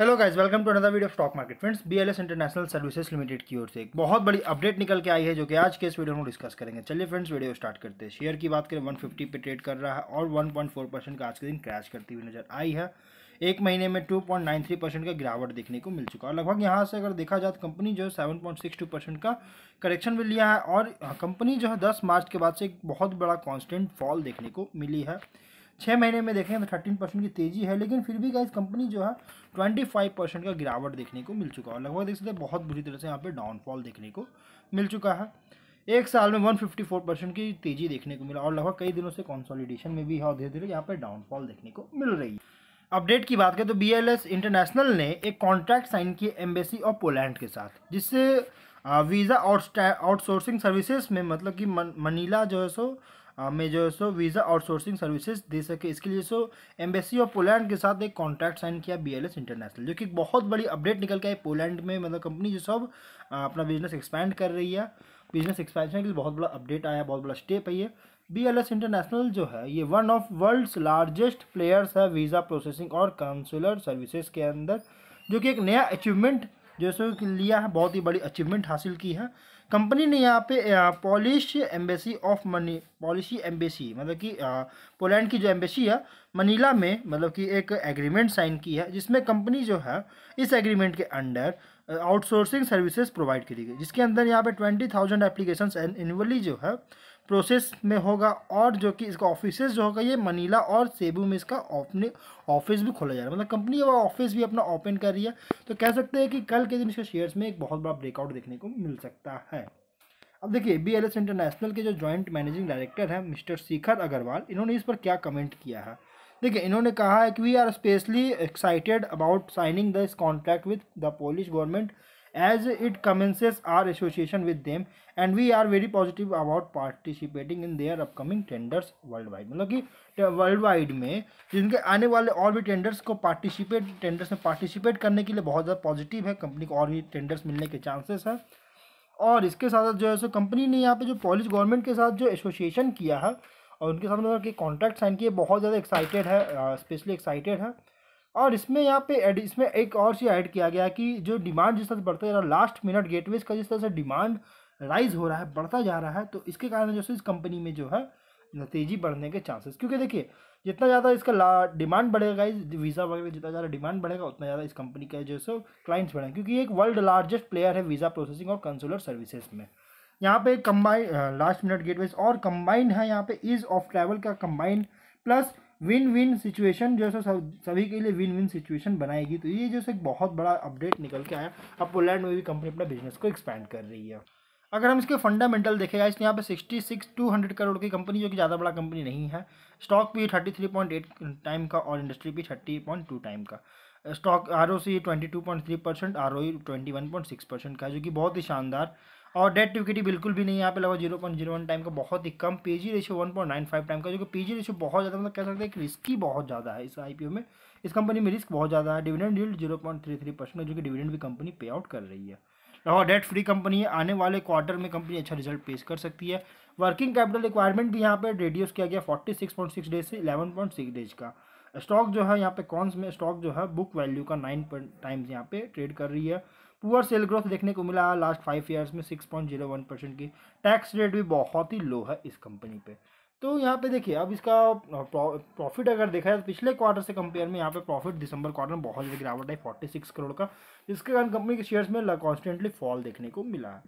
hello guys welcome to another video stock market friends BLS international services limited की ओर से एक बहुत बड़ी अपडेट निकल के आई है जो कि आज के इस वीडियो में डिस्कस करेंगे चलिए फ्रेंड्स वीडियो स्टार्ट करते हैं शेयर की बात करें 150 पे ट्रेड कर रहा है और 1.4 परसेंट का आज के दिन क्रैश करती हुई नजर आई है एक महीने में टू परसेंट का गिरावट देखने को मिल चुका है लगभग यहाँ से अगर देखा जाए तो कंपनी जो है सेवन परसेंट का करेक्शन भी लिया है और कंपनी हाँ, जो है दस मार्च के बाद से एक बहुत बड़ा कॉन्स्टेंट फॉल देखने को मिली है छः महीने में देखें तो थर्टीन परसेंट की तेज़ी है लेकिन फिर भी गाइज कंपनी जो है ट्वेंटी फाइव परसेंट का गिरावट देखने को मिल चुका है लगभग देख सकते हैं बहुत बुरी तरह से यहाँ पे डाउनफॉल देखने को मिल चुका है एक साल में वन फिफ्टी फोर परसेंट की तेज़ी देखने को मिला और लगभग कई दिनों से कॉन्सॉलिडेशन में भी है और धीरे धीरे यहाँ पर डाउनफॉल देखने को मिल रही है अपडेट की बात करें तो बी इंटरनेशनल ने एक कॉन्ट्रैक्ट साइन किए एम्बेसी ऑफ पोलैंड के साथ जिससे वीज़ा आउटसोर्सिंग सर्विसेज में मतलब कि मनीला जो है सो हाँ, में जो है सो वीज़ा आउटसोर्सिंग सर्विसेज दे सके इसके लिए सो एम्बेसी ऑफ पोलैंड के साथ एक कॉन्ट्रैक्ट साइन किया बी इंटरनेशनल जो कि बहुत बड़ी अपडेट निकल के आई पोलैंड में मतलब कंपनी जो सब अपना बिजनेस एक्सपैंड कर रही है बिजनेस एक्सपेंशन के लिए बहुत बड़ा अपडेट आया बहुत बड़ा स्टेप है ये बी एल एस इंटरनेशनल जो है ये one of world's largest players है वीज़ा प्रोसेसिंग और कंसुलर सर्विसेज के अंदर जो कि एक नया अचीवमेंट जैसे कि लिया है बहुत ही बड़ी अचीवमेंट हासिल की है कंपनी ने यहाँ पे पॉलिश एम्बेसी ऑफ मनी पॉलिशी एम्बेसी मतलब कि पोलैंड की जो एम्बेसी है मनीला में मतलब कि एक एग्रीमेंट साइन की है जिसमें कंपनी जो है इस एग्रीमेंट के अंडर आउटसोर्सिंग सर्विसेज प्रोवाइड करी गई जिसके अंदर यहाँ पे ट्वेंटी थाउजेंड एप्लीकेशन एनुअली जो है प्रोसेस में होगा और जो कि इसका ऑफिस जो होगा ये मनीला और सेबू में इसका अपने ऑफिस भी खोला जा रहा है मतलब कंपनी अब ऑफिस भी अपना ओपन कर रही है तो कह सकते हैं कि कल के दिन इसके शेयर्स में एक बहुत बड़ा ब्रेकआउट देखने को मिल सकता है अब देखिए बी एल एस इंटरनेशनल के जो जॉइंट मैनेजिंग डायरेक्टर हैं मिस्टर शिखर अग्रवाल इन्होंने इस पर क्या कमेंट किया है देखिए इन्होंने कहा है कि we are specially excited about signing this contract with the Polish government as it commences our association with them and we are very positive about participating in their upcoming tenders worldwide मतलब कि world wide में जिनके आने वाले और भी tenders को participate tenders में पार्टिसिपेट करने के लिए बहुत ज़्यादा पॉजिटिव है कंपनी को और भी टेंडर्स मिलने के चांसेस हैं और इसके साथ साथ जो है सो कंपनी ने यहाँ पे जो पॉलिश गवर्नमेंट के साथ जो एसोसिएशन किया है और उनके साथ मतलब कि कॉन्ट्रैक्ट साइन किए बहुत ज़्यादा एक्साइटेड है स्पेशली एक्साइटेड है और इसमें यहाँ पे एड इसमें एक और चीज़ ऐड किया गया कि जो डिमांड जिस तरह से बढ़ता जा रहा है लास्ट मिनट गेटवेज का जिस तरह से डिमांड राइज हो रहा है बढ़ता जा रहा है तो इसके कारण जो है इस कंपनी में जो है तेजी बढ़ने के चांसेस क्योंकि देखिए जितना ज़्यादा इसका डिमांड बढ़ेगा इस वीज़ा वगैरह जितना ज़्यादा डिमांड बढ़ेगा उतना ज़्यादा इस कंपनी का जो है क्लाइंट्स बढ़ेंगे क्योंकि एक वर्ल्ड लार्जेस्ट प्लेयर है वीज़ा प्रोसेसिंग और कंसुलर सर्विसेज में यहाँ पे कम्बाइन लास्ट मिनट गेटवेज और कम्बाइंड है यहाँ पे ईज ऑफ ट्रैवल का combined plus win win situation जो है सभी के लिए विन विन सिचुएशन बनाएगी तो ये जो है एक बहुत बड़ा अपडेट निकल के आया अब पोलैंड में भी कंपनी अपना बिजनेस को एक्सपैंड कर रही है अगर हम इसके फंडामेंटल देखेगा इसलिए यहाँ पे sixty six two hundred crore की कंपनी जो कि ज़्यादा बड़ा कंपनी नहीं है स्टॉक भी thirty three point eight time का और इंडस्ट्री भी थर्टी पॉइंट टू टाइम का stock R O C twenty two point three percent R O twenty one point six percent का जो कि बहुत ही शानदार और डेट टिविटी बिल्कुल भी नहीं यहाँ पे लगा zero point zero one time का बहुत ही कम PG ratio one point nine five time का जो कि पीजी रेशियो बहुत ज़्यादा मतलब कह सकते हैं कि रिस्की बहुत ज़्यादा है इस आईपीओ में इस कंपनी में रिस्क बहुत ज़्यादा है dividend deal zero point three three percent जो कि डिविडेंड भी कंपनी पे आउट कर रही है और डेट फ्री कंपनी है आने वाले क्वार्टर में कंपनी अच्छा रिजल्ट पेश कर सकती है वर्किंग कैपिटल रिक्वायरमेंट भी यहाँ पर रेड्यूस किया गया forty six point six days से इलेवन पॉइंट सिक्स डेज का स्टॉक जो है यहाँ पे कॉन्स में स्टॉक जो है बुक वैल्यू का नाइन टाइम्स यहाँ पे ट्रेड कर रही है पुअर सेल ग्रोथ देखने को मिला लास्ट फाइव ईयर्स में six point zero one percent की टैक्स रेट भी बहुत ही लो है इस कंपनी पे तो यहाँ पे देखिए अब इसका प्रॉफिट अगर देखा जाए तो पिछले क्वार्टर से कंपेयर में यहाँ पे प्रॉफिट दिसंबर क्वार्टर में बहुत ज़्यादा गिरावट आई फोर्टी सिक्स करोड़ का जिसके कारण कंपनी के शेयर्स में कॉन्स्टेंटली फॉल देखने को मिला है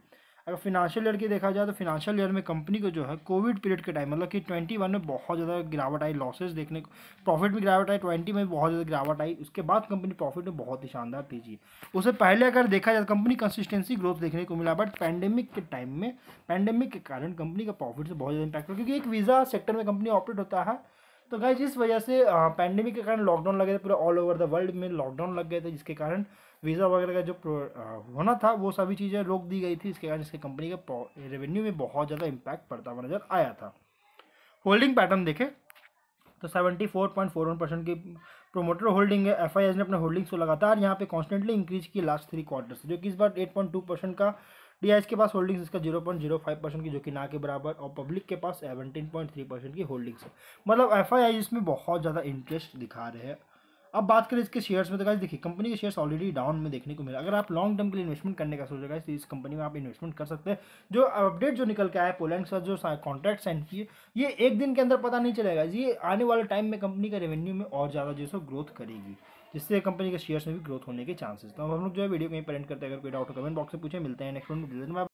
अगर फिनेंशियल ईयर की देखा जाए तो फिनेंशियल ईयर में कंपनी को जो है कोविड पीरियड के टाइम मतलब कि ट्वेंटी वन में बहुत ज़्यादा गिरावट आई लॉसेस देखने को प्रॉफिट में गिरावट आई ट्वेंटी में बहुत ज़्यादा गिरावट आई उसके बाद कंपनी प्रॉफिट में बहुत ही शानदार तेजी उससे पहले अगर देखा जाए कंपनी कंसिस्टेंसी ग्रोथ देखने को मिला बट पैंडेमिक के टाइम में पैंडेमिक के कारण कंपनी का प्रॉफिट से बहुत ज़्यादा इंपैक्ट हुआ क्योंकि एक वीज़ा सेक्टर में कंपनी ऑपरेट होता है तो गाय जिस वजह से पैंडेमिक के कारण लॉकडाउन लग गए थे पूरे ऑल ओवर द वर्ल्ड में लॉकडाउन लग गए थे जिसके कारण वीज़ा वगैरह का जो होना था वो सभी चीज़ें रोक दी गई थी इसके कारण इसके कंपनी का रेवेन्यू में बहुत ज़्यादा इम्पैक्ट पड़ता हुआ नज़र आया था होल्डिंग पैटर्न देखें तो seventy four point four one percent की प्रोमोटर होल्डिंग है एफ ने अपने होल्डिंग्स को लगातार यहाँ पे कॉन्स्टेंटली इंक्रीज की लास्ट थ्री क्वार्टर्स जो कि इस बार एट पॉइंट टू परसेंट का डी के पास होल्डिंग्स इसका zero point zero five percent की जो कि ना के बराबर और पब्लिक के पास सेवनटीन पॉइंट थ्री परसेंट की होल्डिंग्स है मतलब एफ आई आई इसमें बहुत ज़्यादा इंटरेस्ट दिखा रहे हैं अब बात करें इसके शेयर्स में तो गाइस देखिए कंपनी के शेयर्स ऑलरेडी डाउन में देखने को मिला अगर आप लॉन्ग टर्म के लिए इन्वेस्टमेंट करने का सोच रहे तो इस कंपनी में आप इन्वेस्टमेंट कर सकते हैं जो अपडेट जो निकल के आया पोलैंड का जो कॉन्ट्रैक्ट साइन किए ये एक दिन के अंदर पता नहीं चलेगा ये आने वाले टाइम में कंपनी का रेवेन्यू में और ज़्यादा जो ग्रोथ करेगी जिससे कंपनी के शेयर्स में भी ग्रोथ होने के चांसेस तो हम लोग जो है वीडियो को यहीं करते हैं अगर कोई डाउट हो कमेंट बॉक्स में पूछे मिलते हैं नेक्स्ट वीडियो